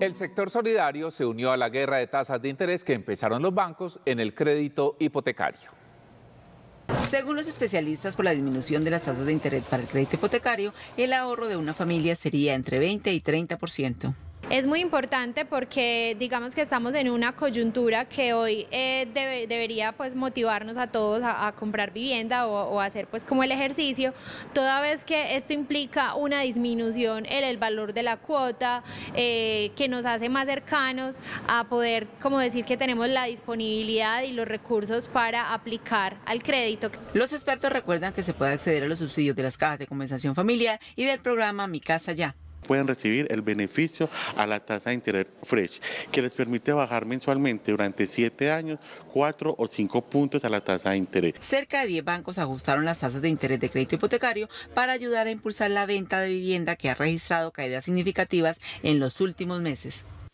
El sector solidario se unió a la guerra de tasas de interés que empezaron los bancos en el crédito hipotecario. Según los especialistas, por la disminución de las tasas de interés para el crédito hipotecario, el ahorro de una familia sería entre 20 y 30%. Es muy importante porque digamos que estamos en una coyuntura que hoy eh, debería pues motivarnos a todos a, comprar vivienda o, hacer pues como el ejercicio, toda vez que esto implica una disminución en el valor de la cuota eh, que nos hace más cercanos a poder como decir que tenemos la disponibilidad y los recursos para aplicar al crédito. Los expertos recuerdan que se puede acceder a los subsidios de las cajas de compensación familiar y del programa Mi Casa Ya pueden recibir el beneficio a la tasa de interés fresh, que les permite bajar mensualmente durante siete años cuatro o cinco puntos a la tasa de interés. Cerca de 10 bancos ajustaron las tasas de interés de crédito hipotecario para ayudar a impulsar la venta de vivienda que ha registrado caídas significativas en los últimos meses.